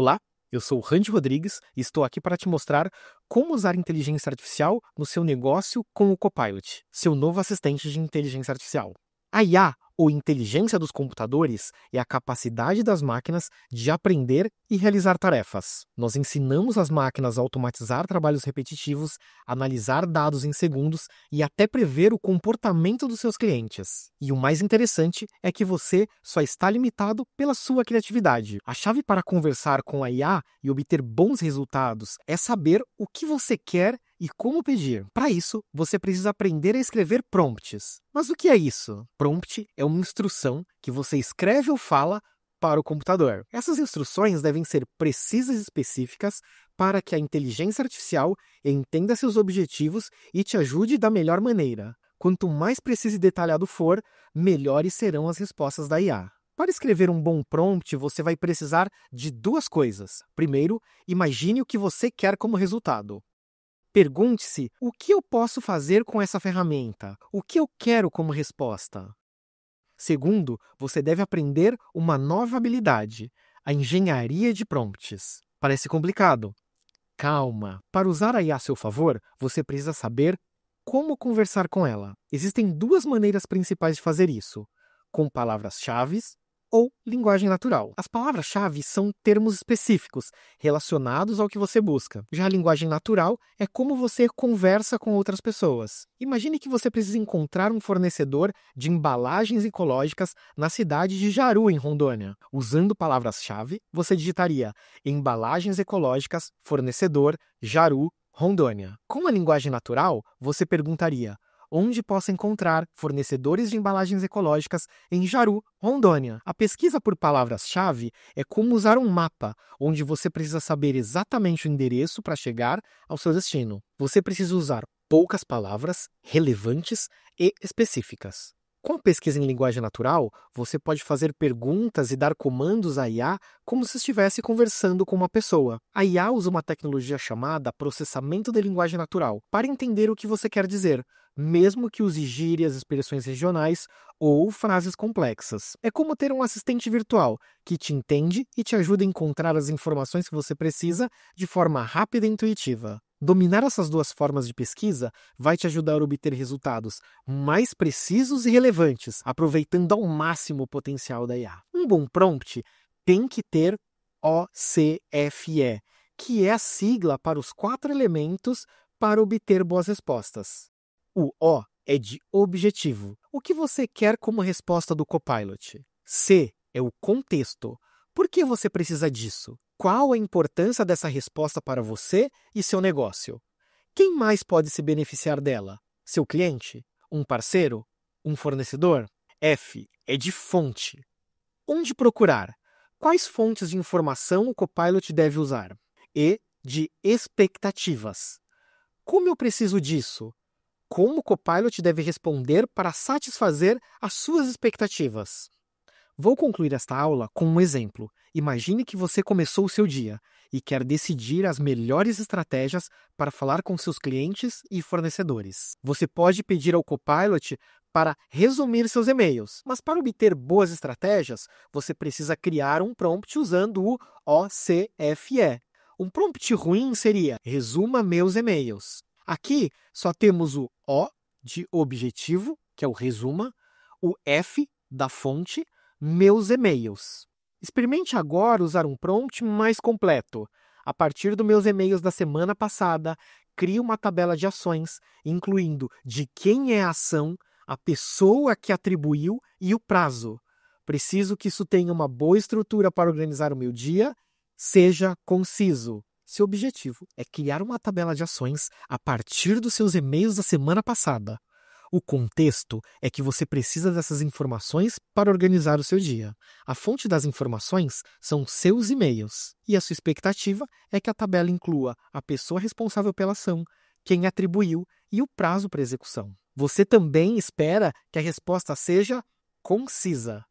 Olá, eu sou o Randy Rodrigues e estou aqui para te mostrar como usar inteligência artificial no seu negócio com o Copilot, seu novo assistente de inteligência artificial. A IA ou inteligência dos computadores é a capacidade das máquinas de aprender e realizar tarefas. Nós ensinamos as máquinas a automatizar trabalhos repetitivos, analisar dados em segundos e até prever o comportamento dos seus clientes. E o mais interessante é que você só está limitado pela sua criatividade. A chave para conversar com a IA e obter bons resultados é saber o que você quer e como pedir. Para isso, você precisa aprender a escrever prompts. Mas o que é isso? Prompt é uma instrução que você escreve ou fala para o computador. Essas instruções devem ser precisas e específicas para que a inteligência artificial entenda seus objetivos e te ajude da melhor maneira. Quanto mais preciso e detalhado for, melhores serão as respostas da IA. Para escrever um bom prompt, você vai precisar de duas coisas. Primeiro, imagine o que você quer como resultado. Pergunte-se o que eu posso fazer com essa ferramenta, o que eu quero como resposta. Segundo, você deve aprender uma nova habilidade, a engenharia de prompts. Parece complicado. Calma! Para usar a IA a seu favor, você precisa saber como conversar com ela. Existem duas maneiras principais de fazer isso: com palavras-chave ou linguagem natural. As palavras-chave são termos específicos relacionados ao que você busca. Já a linguagem natural é como você conversa com outras pessoas. Imagine que você precisa encontrar um fornecedor de embalagens ecológicas na cidade de Jaru, em Rondônia. Usando palavras-chave, você digitaria embalagens ecológicas, fornecedor, Jaru, Rondônia. Com a linguagem natural, você perguntaria onde possa encontrar fornecedores de embalagens ecológicas em Jaru, Rondônia. A pesquisa por palavras-chave é como usar um mapa, onde você precisa saber exatamente o endereço para chegar ao seu destino. Você precisa usar poucas palavras relevantes e específicas. Com a pesquisa em linguagem natural, você pode fazer perguntas e dar comandos à IA como se estivesse conversando com uma pessoa. A IA usa uma tecnologia chamada processamento de linguagem natural para entender o que você quer dizer, mesmo que use gírias, expressões regionais ou frases complexas. É como ter um assistente virtual que te entende e te ajuda a encontrar as informações que você precisa de forma rápida e intuitiva. Dominar essas duas formas de pesquisa vai te ajudar a obter resultados mais precisos e relevantes, aproveitando ao máximo o potencial da IA. Um bom prompt tem que ter OCFE, que é a sigla para os quatro elementos para obter boas respostas. O O é de objetivo. O que você quer como resposta do Copilot? C é o contexto. Por que você precisa disso? qual a importância dessa resposta para você e seu negócio. Quem mais pode se beneficiar dela? Seu cliente? Um parceiro? Um fornecedor? F. É de fonte. Onde procurar? Quais fontes de informação o Copilot deve usar? E. De expectativas. Como eu preciso disso? Como o Copilot deve responder para satisfazer as suas expectativas? Vou concluir esta aula com um exemplo Imagine que você começou o seu dia e quer decidir as melhores estratégias para falar com seus clientes e fornecedores. Você pode pedir ao Copilot para resumir seus e-mails, mas para obter boas estratégias, você precisa criar um prompt usando o OCFE. Um prompt ruim seria: resuma meus e-mails. Aqui só temos o O de objetivo, que é o resuma, o F da fonte, meus e-mails. Experimente agora usar um prompt mais completo. A partir dos meus e-mails da semana passada, crie uma tabela de ações, incluindo de quem é a ação, a pessoa que atribuiu e o prazo. Preciso que isso tenha uma boa estrutura para organizar o meu dia. Seja conciso. Seu objetivo é criar uma tabela de ações a partir dos seus e-mails da semana passada. O contexto é que você precisa dessas informações para organizar o seu dia. A fonte das informações são seus e-mails, e a sua expectativa é que a tabela inclua a pessoa responsável pela ação, quem atribuiu e o prazo para execução. Você também espera que a resposta seja concisa.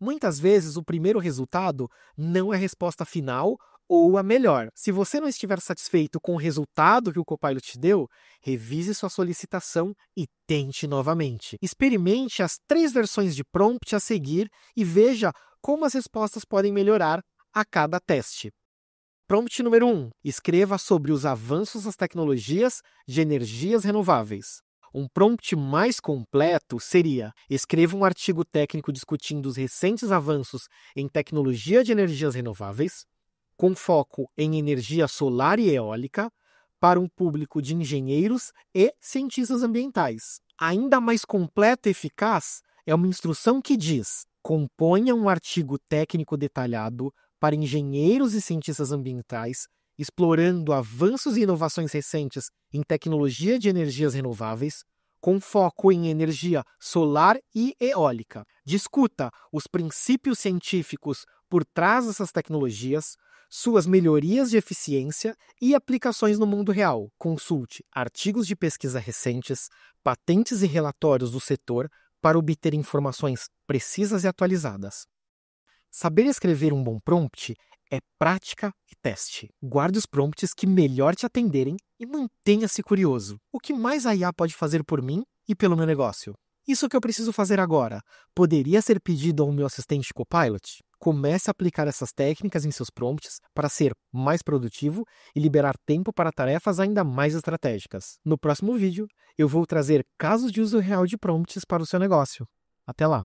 Muitas vezes, o primeiro resultado não é a resposta final ou a melhor. Se você não estiver satisfeito com o resultado que o Copilot te deu, revise sua solicitação e tente novamente. Experimente as três versões de prompt a seguir e veja como as respostas podem melhorar a cada teste. Prompt número 1. Um, escreva sobre os avanços das tecnologias de energias renováveis. Um prompt mais completo seria: escreva um artigo técnico discutindo os recentes avanços em tecnologia de energias renováveis, com foco em energia solar e eólica, para um público de engenheiros e cientistas ambientais. Ainda mais completa e eficaz é uma instrução que diz: componha um artigo técnico detalhado para engenheiros e cientistas ambientais, explorando avanços e inovações recentes em tecnologia de energias renováveis, com foco em energia solar e eólica. Discuta os princípios científicos por trás dessas tecnologias, suas melhorias de eficiência e aplicações no mundo real. Consulte artigos de pesquisa recentes, patentes e relatórios do setor para obter informações precisas e atualizadas. Saber escrever um bom prompt é prática e teste. Guarde os prompts que melhor te atenderem e mantenha-se curioso. O que mais a IA pode fazer por mim e pelo meu negócio? Isso que eu preciso fazer agora poderia ser pedido ao meu assistente Copilot? Comece a aplicar essas técnicas em seus prompts para ser mais produtivo e liberar tempo para tarefas ainda mais estratégicas. No próximo vídeo, eu vou trazer casos de uso real de prompts para o seu negócio. Até lá!